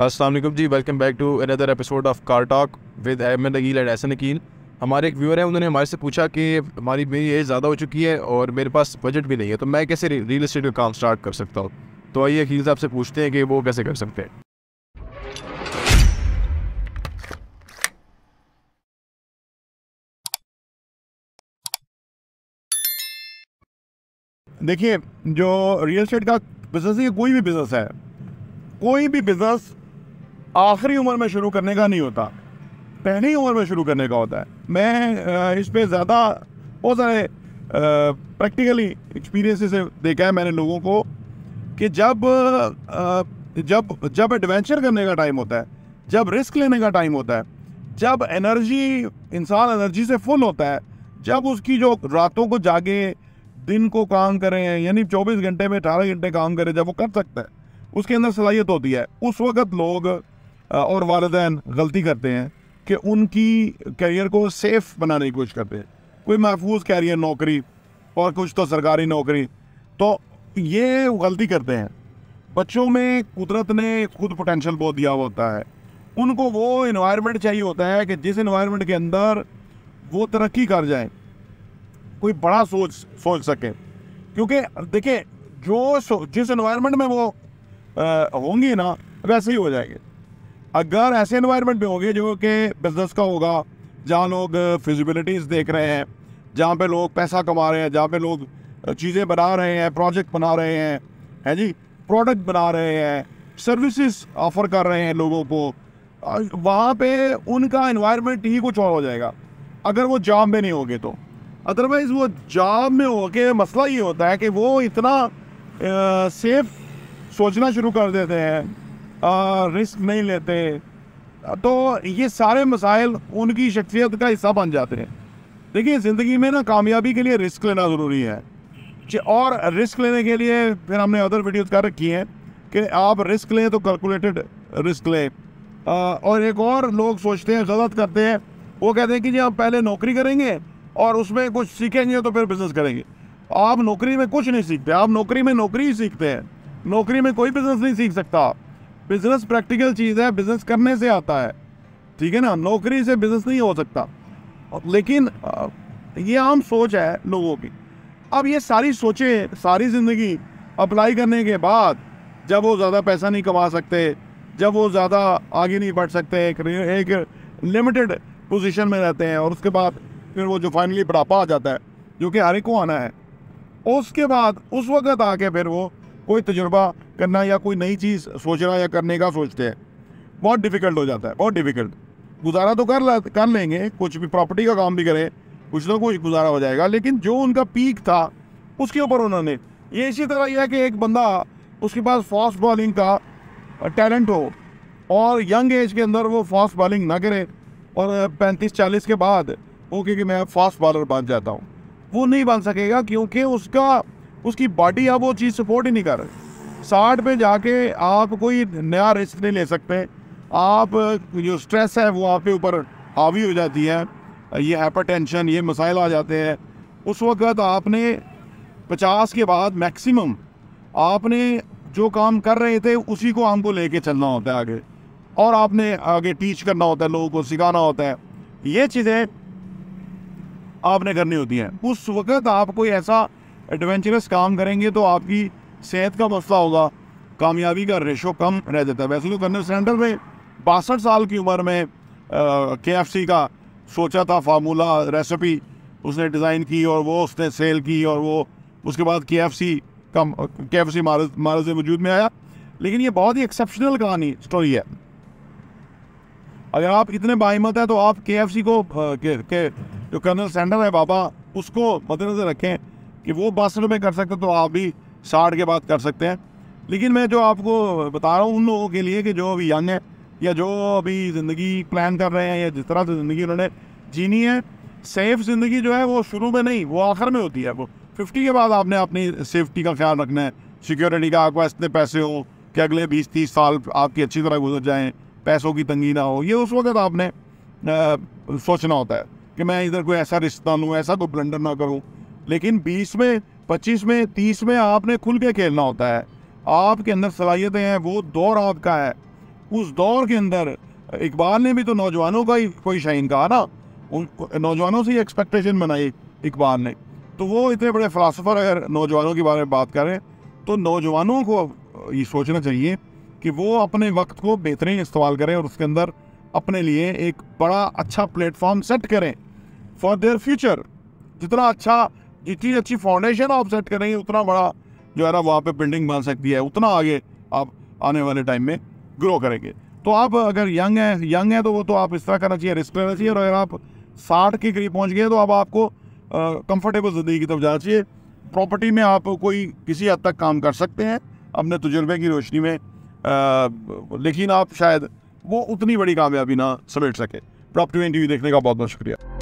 Aslam ji welcome back to another episode of car talk with Ahmed Aqeel and Ehsan Aqeel हमारे एक viewer हैं उन्होंने हमारे से पूछा कि हमारी मेरी एज ज़्यादा हो चुकी है और मेरे पास बजट भी नहीं है तो मैं कैसे रियल इस्टेट का काम स्टार्ट कर सकता हूँ तो आइए अकील साहब से पूछते हैं कि वो कैसे कर सकते हैं देखिए जो रियल इस्टेट का बिज़नेस है कोई भी बिज़नेस है कोई भी बिज़नेस आखिरी उम्र में शुरू करने का नहीं होता पहली उम्र में शुरू करने का होता है मैं इस पर ज़्यादा बहुत सारे प्रैक्टिकली एक्सपीरियंस से देखा है मैंने लोगों को कि जब जब जब एडवेंचर करने का टाइम होता है जब रिस्क लेने का टाइम होता है जब एनर्जी इंसान एनर्जी से फुल होता है जब उसकी जो रातों को जागे दिन को काम करें यानी 24 घंटे में अठारह घंटे काम करें जब वो कर सकता है उसके अंदर सलाहियत होती है उस वक्त लोग और वालदेन गलती करते हैं कि उनकी कैरियर को सेफ बनाने की कोशिश करते हैं कोई महफूज कैरियर नौकरी और कुछ तो सरकारी नौकरी तो ये गलती करते हैं बच्चों में कुदरत ने खुद पोटेंशल बहुत दिया होता है उनको वो इन्वायरमेंट चाहिए होता है कि जिस इन्वायरमेंट के अंदर वो तरक्की कर जाए कोई बड़ा सोच सोच सके क्योंकि देखिए जो जिस इन्वायरमेंट में वो होंगी ना वैसे ही हो जाएंगे अगर ऐसे इन्वायरमेंट में होंगे जो कि बिज़नेस का होगा जहाँ लोग फिजिबिलिटीज़ देख रहे हैं जहाँ पे लोग पैसा कमा रहे हैं जहाँ पे लोग चीज़ें बना रहे हैं प्रोजेक्ट बना रहे हैं है जी प्रोडक्ट बना रहे हैं सर्विसेज ऑफ़र कर रहे हैं लोगों को वहाँ पे उनका इन्वायरमेंट ही कुछ और हो जाएगा अगर वो जॉब में नहीं होंगे तो अदरवाइज़ वो जॉब में होके मसला ये होता है कि वो इतना सेफ सोचना शुरू कर देते हैं रिस्क नहीं लेते तो ये सारे मसाइल उनकी शख्सियत का हिस्सा बन जाते हैं देखिए ज़िंदगी में ना कामयाबी के लिए रिस्क लेना ज़रूरी है और रिस्क लेने के लिए फिर हमने अदर वीडियोज़ कर रखी हैं कि आप रिस्क लें तो कैलकुलेटेड रिस्क लें और एक और लोग सोचते हैं गलत करते हैं वो कहते हैं कि जी आप पहले नौकरी करेंगे और उसमें कुछ सीखेंगे तो फिर बिज़नेस करेंगे आप नौकरी में कुछ नहीं सीखते आप नौकरी में नौकरी ही सीखते हैं नौकरी में कोई बिज़नेस नहीं सीख सकता आप बिजनेस प्रैक्टिकल चीज़ है बिजनेस करने से आता है ठीक है ना नौकरी से बिजनेस नहीं हो सकता लेकिन ये आम सोच है लोगों की अब ये सारी सोचें सारी ज़िंदगी अप्लाई करने के बाद जब वो ज़्यादा पैसा नहीं कमा सकते जब वो ज़्यादा आगे नहीं बढ़ सकते एक एक लिमिटेड पोजीशन में रहते हैं और उसके बाद फिर वो जो फाइनली बुढ़ापा आ जाता है जो कि हर एक को आना है उसके बाद उस वक़्त आके फिर वो कोई तजुर्बा करना या कोई नई चीज़ सोचना या करने का सोचते हैं बहुत डिफ़िकल्ट हो जाता है बहुत डिफ़िकल्ट गुजारा तो कर ला कर लेंगे कुछ भी प्रॉपर्टी का काम भी करें कुछ ना कुछ गुजारा हो जाएगा लेकिन जो उनका पीक था उसके ऊपर उन्होंने ये इसी तरह यह है कि एक बंदा उसके पास फास्ट बॉलिंग का टैलेंट हो और यंग एज के अंदर वो फास्ट बॉलिंग ना करे और पैंतीस चालीस के बाद वो क्योंकि मैं फास्ट बॉलर बन जाता हूँ वो नहीं बन सकेगा क्योंकि उसका उसकी बॉडी अब वो चीज़ सपोर्ट ही नहीं कर रही साठ पे जाके आप कोई नया रिस्क नहीं ले सकते आप जो स्ट्रेस है वो आपके ऊपर हावी हो जाती है ये हाइपर टेंशन ये मसाइल आ जाते हैं उस वक़्त आपने पचास के बाद मैक्सिमम आपने जो काम कर रहे थे उसी को हमको लेके चलना होता है आगे और आपने आगे टीच करना होता है लोगों को सिखाना होता है ये चीज़ें आपने करनी होती हैं उस वक़्त आप कोई ऐसा एडवेंचरस काम करेंगे तो आपकी सेहत का मसला होगा कामयाबी का रेशो कम रह जाता है वैसे तो कर्नल सेंटर में बासठ साल की उम्र में के एफ सी का सोचा था फार्मूला रेसिपी उसने डिज़ाइन की और वो उसने सेल की और वो उसके बाद के एफ सी का के एफ सी मारज मारज वजूद में आया लेकिन ये बहुत ही एक्सेप्शनल कहानी स्टोरी है अगर आप इतने बाहिमत हैं तो आप के एफ सी को के, के जो कर्नल सेंटर है बाबा उसको मद्देनज़र रखें कि वो बासठ में कर सकते तो आप भी साठ के बाद कर सकते हैं लेकिन मैं जो आपको बता रहा हूँ उन लोगों के लिए कि जो अभी यंग है या जो अभी ज़िंदगी प्लान कर रहे हैं या जिस तरह से ज़िंदगी उन्होंने जीनी है सेफ ज़िंदगी जो है वो शुरू में नहीं वो आखिर में होती है वो फिफ्टी के बाद आपने अपनी सेफ्टी का ख्याल रखना है सिक्योरिटी का आपके इतने पैसे हो कि अगले बीस तीस साल आपकी अच्छी तरह गुजर जाएँ पैसों की तंगी ना हो ये उस वक्त आपने आ, सोचना होता है कि मैं इधर कोई ऐसा रिश्ता लूँ ऐसा कोई ब्लेंडर ना करूँ लेकिन बीस में पच्चीस में तीस में आपने खुल के खेलना होता है आपके अंदर सलाहियतें हैं वो दौर आपका है उस दौर के अंदर इकबाल ने भी तो नौजवानों का ही कोई शाइन कहा ना उन नौजवानों से ही एक्सपेक्टेशन बनाई इकबाल ने तो वो इतने बड़े फ़िलासफ़र अगर नौजवानों के बारे में बात करें तो नौजवानों को ये सोचना चाहिए कि वो अपने वक्त को बेहतरीन इस्तेमाल करें और उसके अंदर अपने लिए एक बड़ा अच्छा प्लेटफॉर्म सेट करें फॉर देयर फ्यूचर जितना अच्छा जितनी अच्छी फाउंडेशन आप सेट करेंगे उतना बड़ा जो है ना वहाँ पे बिल्डिंग बन सकती है उतना आगे आप आने वाले टाइम में ग्रो करेंगे तो आप अगर यंग हैं यंग हैं तो वो तो आप इस तरह करना चाहिए रिस्क लेना चाहिए और अगर आप साठ के करीब पहुँच गए तो अब आपको कंफर्टेबल ज़िंदगी की तरफ जाना चाहिए प्रॉपर्टी में आप कोई किसी हद तक काम कर सकते हैं अपने तजुर्बे की रोशनी में आ, लेकिन आप शायद वो उतनी बड़ी कामयाबी ना समेट सके प्रॉपर्टी में टी देखने का बहुत बहुत शुक्रिया